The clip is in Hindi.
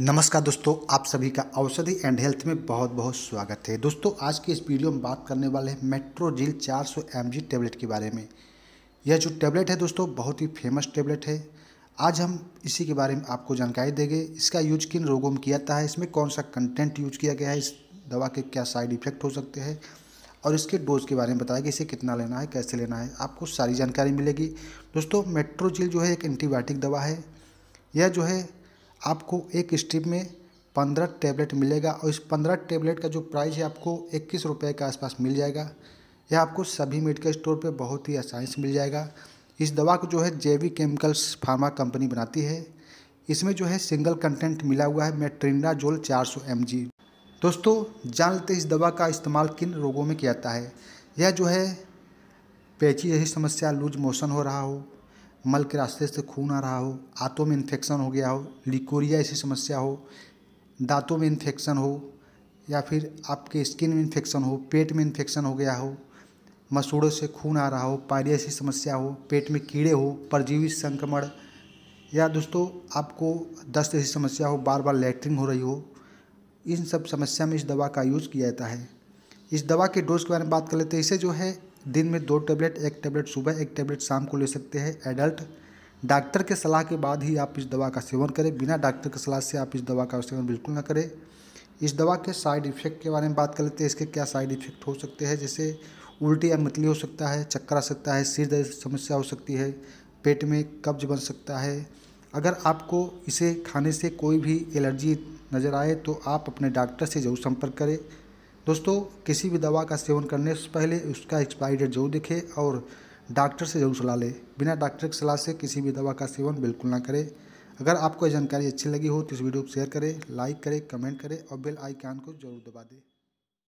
नमस्कार दोस्तों आप सभी का औषधि एंड हेल्थ में बहुत बहुत स्वागत है दोस्तों आज की इस वीडियो में बात करने वाले हैं मेट्रोजिल 400 सौ टैबलेट के बारे में यह जो टैबलेट है दोस्तों बहुत ही फेमस टैबलेट है आज हम इसी के बारे में आपको जानकारी देंगे इसका यूज किन रोगों में किया जाता है इसमें कौन सा कंटेंट यूज किया गया है इस दवा के क्या साइड इफेक्ट हो सकते हैं और इसके डोज के बारे में बताएगा इसे कितना लेना है कैसे लेना है आपको सारी जानकारी मिलेगी दोस्तों मेट्रोजिल जो है एक एंटीबायोटिक दवा है यह जो है आपको एक स्ट्रिप में पंद्रह टेबलेट मिलेगा और इस पंद्रह टेबलेट का जो प्राइस है आपको इक्कीस रुपये के आसपास मिल जाएगा यह आपको सभी मेडिकल स्टोर पर बहुत ही आसानी से मिल जाएगा इस दवा को जो है जेवी केमिकल्स फार्मा कंपनी बनाती है इसमें जो है सिंगल कंटेंट मिला हुआ है मेट्रिंडा मेट्रिंडाजोल 400 mg दोस्तों जान लेते इस दवा का इस्तेमाल किन रोगों में किया जाता है यह जो है पेची जैसी समस्या लूज मोशन हो रहा हो मल के रास्ते से खून आ रहा हो आंतों में इन्फेक्शन हो गया हो लिकोरिया ऐसी समस्या हो दांतों में इन्फेक्शन हो या फिर आपके स्किन में इन्फेक्शन हो पेट में इन्फेक्शन हो गया हो मसूड़ों से खून आ रहा हो पायरिया ऐसी समस्या हो पेट में कीड़े हो परजीवी संक्रमण या दोस्तों आपको दस्त ऐसी समस्या हो बार बार लेटरिन हो रही हो इन सब समस्या में इस दवा का यूज़ किया जाता है इस दवा के डोज के बारे में बात कर लेते हैं इसे जो है दिन में दो टैबलेट एक टैबलेट सुबह एक टैबलेट शाम को ले सकते हैं एडल्ट डॉक्टर के सलाह के बाद ही आप इस दवा का सेवन करें बिना डॉक्टर के सलाह से आप इस दवा का सेवन बिल्कुल ना करें इस दवा के साइड इफ़ेक्ट के बारे में बात कर लेते हैं इसके क्या साइड इफ़ेक्ट हो सकते हैं जैसे उल्टी या मतली हो सकता है चक्कर आ सकता है सिर दर्द समस्या हो सकती है पेट में कब्ज बन सकता है अगर आपको इसे खाने से कोई भी एलर्जी नज़र आए तो आप अपने डॉक्टर से ज़रूर संपर्क करें दोस्तों किसी भी दवा का सेवन करने से पहले उसका एक्सपायरी डेट जरूर देखें और डॉक्टर से जरूर सलाह लें बिना डॉक्टर की सलाह से किसी भी दवा का सेवन बिल्कुल ना करें अगर आपको यह जानकारी अच्छी लगी हो तो इस वीडियो को शेयर करें लाइक करें कमेंट करें और बेल आइकान को जरूर दबा दें